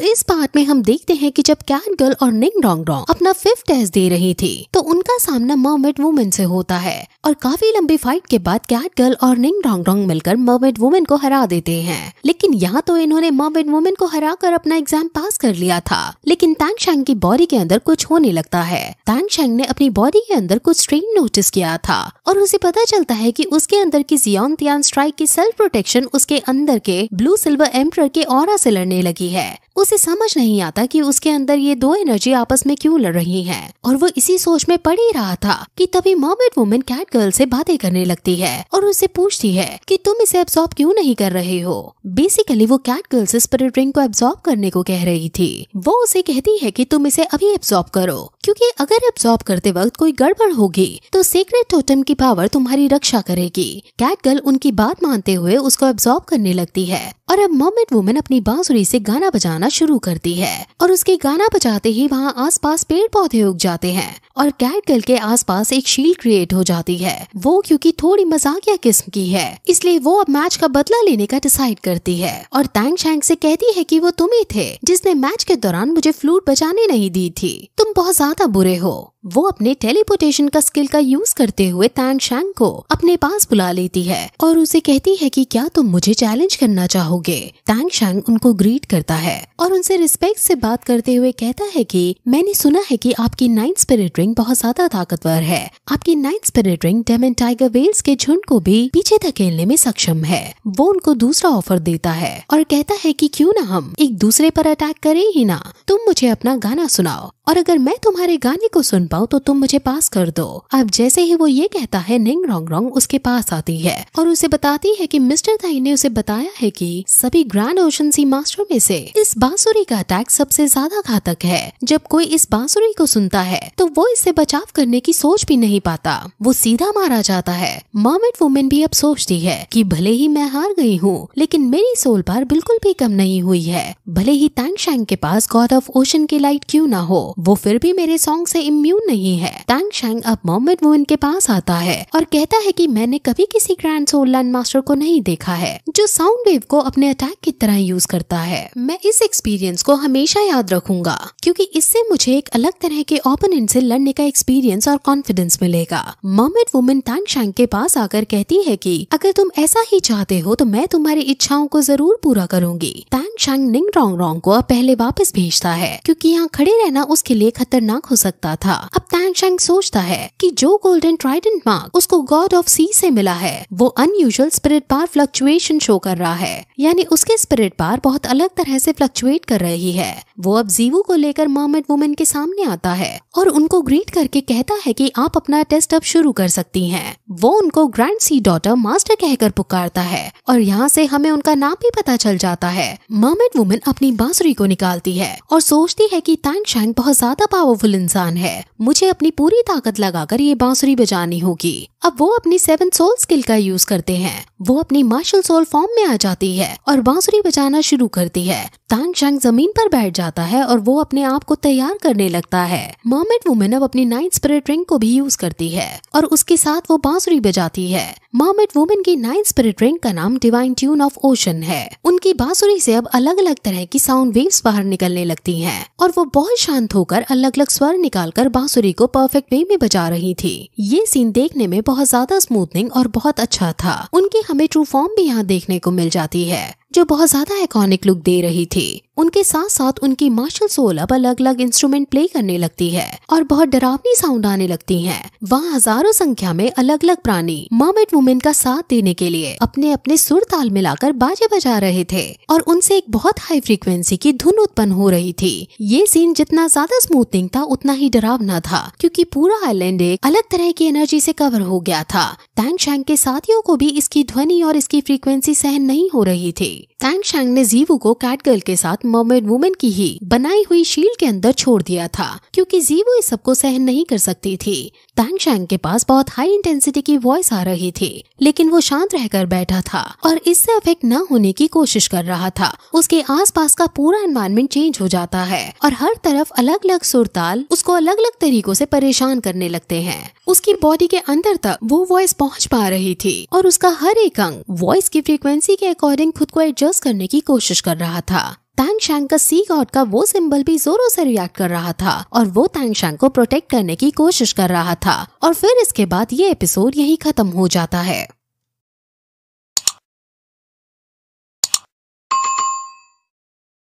तो इस पार्ट में हम देखते हैं कि जब कैट गर्ल और निंग डोंग डोंग अपना फिफ्थ टेस्ट दे रही थी तो उनका सामना मर्मेड वुमेन से होता है और काफी लंबी फाइट के बाद कैट गर्ल और निंग डोंग डोंग मिलकर मर्मेड वुमेन को हरा देते हैं लेकिन यहाँ तो इन्होंने मर्मेड वुमेन को हरा कर अपना एग्जाम पास कर लिया था लेकिन तैंग शेंग की बॉडी के अंदर कुछ होने लगता है तैंग शेंग ने अपनी बॉडी के अंदर कुछ स्ट्रेन नोटिस किया था और उसे पता चलता है की उसके अंदर की जियोन तियान स्ट्राइक की सेल्फ प्रोटेक्शन उसके अंदर के ब्लू सिल्वर एम्प्रर के और से लड़ने लगी है उसे समझ नहीं आता कि उसके अंदर ये दो एनर्जी आपस में क्यों लड़ रही हैं और वो इसी सोच में पड़ ही रहा था कि तभी मॉमेड वुमेन कैट गर्ल से बातें करने लगती है और उसे पूछती है कि तुम इसे एब्सॉर्ब क्यों नहीं कर रहे हो बेसिकली वो कैट गर्ल से स्पिरिट रिंग को एब्सॉर्ब करने को कह रही थी वो उसे कहती है की तुम इसे अभी एब्सॉर्ब करो क्योंकि अगर एब्सॉर्ब करते वक्त कोई गड़बड़ होगी तो सीक्रेट टोटम की पावर तुम्हारी रक्षा करेगी कैट गर्ल उनकी बात मानते हुए उसको एब्सॉर्ब करने लगती है और अब मोमेंट वुमेन अपनी बांसुरी से गाना बजाना शुरू करती है और उसके गाना बजाते ही वहाँ आसपास पेड़ पौधे उग जाते हैं और कैट गर्ल के आसपास एक शील्ड क्रिएट हो जाती है वो क्योंकि थोड़ी मजाकिया किस्म की है इसलिए वो अब मैच का बदला लेने का डिसाइड करती है और तैंग शैंग से कहती है कि वो तुम ही थे जिसने मैच के दौरान मुझे फ्लूट बजाने नहीं दी थी तुम बहुत ज्यादा बुरे हो वो अपने टेलीपोर्टेशन का स्किल का यूज करते हुए तैंग शैंग को अपने पास बुला लेती है और उसे कहती है कि क्या तुम मुझे चैलेंज करना चाहोगे होंगे तांग शांग उनको ग्रीट करता है और उनसे रिस्पेक्ट से बात करते हुए कहता है कि मैंने सुना है कि आपकी नाइन स्पिरिट रिंग बहुत ज्यादा ताकतवर है आपकी nine spirit ring demon tiger whales के झुंड को भी पीछे धकेलने में सक्षम है वो उनको दूसरा ऑफर देता है और कहता है की क्यूँ ना हम एक दूसरे पर अटैक करें ही ना तुम मुझे अपना गाना सुनाओ और अगर मैं तुम्हारे गाने को सुन पाऊँ तो तुम मुझे पास कर दो अब जैसे ही वो ये कहता है निंग रोंग रोंग उसके पास आती है और उसे बताती है कि मिस्टर ताई ने उसे बताया है कि सभी ग्रैंड ओशन सी मास्टर में से इस बांसुरी का अटैक सबसे ज्यादा घातक है जब कोई इस बांसुरी को सुनता है तो वो इससे बचाव करने की सोच भी नहीं पाता वो सीधा मारा जाता है मॉमेट वुमेन भी अब सोचती है कि भले ही मैं हार गई हूँ लेकिन मेरी सोल पार बिल्कुल भी कम नहीं हुई है भले ही टैंग शैंग के पास गॉड ऑफ ओशन की लाइट क्यूँ ना हो वो फिर भी मेरे सॉन्ग से इम्यून नहीं है टैंग शैंग अब मॉमेड वुमेन के पास आता है और कहता है कि मैंने कभी किसी ग्रैंड सोल लैंड मास्टर को नहीं देखा है जो साउंड वेव को अपने अपने अटैक की तरह यूज करता है मैं इस एक्सपीरियंस को हमेशा याद रखूंगा क्योंकि इससे मुझे एक अलग तरह के ओपोनेंट से लड़ने का एक्सपीरियंस और कॉन्फिडेंस मिलेगा मर्मेड वुमेन तंग शैंग के पास आकर कहती है की अगर तुम ऐसा ही चाहते हो तो मैं तुम्हारी इच्छाओं को जरूर पूरा करूंगी तंग शैंग निंग रोंग रोंग को पहले वापस भेजता है क्योंकि यहाँ खड़े रहना उसके लिए खतरनाक हो सकता था अब तैंग शैंग सोचता है कि जो गोल्डन ट्राइडेंट मार्क उसको गॉड ऑफ सी से मिला है वो unusual spirit power fluctuation show कर रहा है यानी उसके स्पिरिट पार बहुत अलग तरह से फ्लक्चुएट कर रही है वो अब जीवू को लेकर मामेड वुमेन के सामने आता है और उनको ग्रीट करके कहता है कि आप अपना टेस्ट अब शुरू कर सकती हैं। वो उनको ग्रैंड सी डॉटर मास्टर कहकर पुकारता है और यहाँ से हमें उनका नाम भी पता चल जाता है मामेड वुमेन अपनी बांसुरी को निकालती है और सोचती है की तैंग शैंग बहुत ज्यादा पावरफुल इंसान है मुझे अपनी पूरी ताकत लगाकर ये बांसुरी बजानी होगी अब वो अपनी सेवन सोल स्किल का यूज करते हैं वो अपनी मार्शल सोल फॉर्म में आ जाती है है और बांसुरी बजाना शुरू करती है तांग शांग जमीन पर बैठ जाता है और वो अपने आप को तैयार करने लगता है मर्मेड वुमेन अब अपनी नाइट स्पिरिट रिंग को भी यूज करती है और उसके साथ वो बांसुरी बजाती है मर्मेड वुमेन की नाइट स्पिरिट रिंग का नाम डिवाइन ट्यून ऑफ ओशन है उनकी बांसुरी से अब अलग अलग तरह की साउंड वेव्स बाहर निकलने लगती है और वो बहुत शांत होकर अलग अलग स्वर निकाल कर बांसुरी को परफेक्ट वे में बजा रही थी ये सीन देखने में बहुत ज्यादा स्मूथनिंग और बहुत अच्छा था उनकी हमें ट्रू फॉर्म भी यहाँ देखने को मिल जाती है जो बहुत ज्यादा आइकॉनिक लुक दे रही थी उनके साथ साथ उनकी मार्शल सोल अब अलग अलग इंस्ट्रूमेंट प्ले करने लगती है और बहुत डरावनी साउंड आने लगती है वहाँ हजारों संख्या में अलग अलग प्राणी मर्मेड वुमेन का साथ देने के लिए अपने अपने सुर ताल मिलाकर बाजे बजा रहे थे और उनसे एक बहुत हाई फ्रिक्वेंसी की धुन उत्पन्न हो रही थी ये सीन जितना ज्यादा स्मूथनिंग था उतना ही डरावना था क्यूँकी पूरा आईलैंड एक अलग तरह की एनर्जी से कवर हो गया था टैंग शैंग के साथियों को भी इसकी ध्वनि और इसकी फ्रिक्वेंसी सहन नहीं हो रही थी गई शैंग ने जीवू को कैट गर्ल के साथ मर्मेड वुमेन की ही बनाई हुई शील्ड के अंदर छोड़ दिया था क्योंकि जीवू इस सबको सहन नहीं कर सकती थी टैंग शैंग के पास बहुत हाई इंटेंसिटी की वॉइस आ रही थी लेकिन वो शांत रहकर बैठा था और इससे अफेक्ट न होने की कोशिश कर रहा था उसके आस का पूरा एनवायरमेंट चेंज हो जाता है और हर तरफ अलग अलग सुरताल उसको अलग अलग तरीकों से परेशान करने लगते हैं उसकी बॉडी के अंदर तक वो वॉइस पहुंच पा रही थी और उसका हर एक अंग वॉइस की फ्रीक्वेंसी के अकॉर्डिंग खुद को एडजस्ट करने की कोशिश कर रहा था तैंग शैंग का सी गॉड का वो सिंबल भी जोरों से रिएक्ट कर रहा था और वो तैंग शैंग को प्रोटेक्ट करने की कोशिश कर रहा था और फिर इसके बाद ये एपिसोड यही खत्म हो जाता है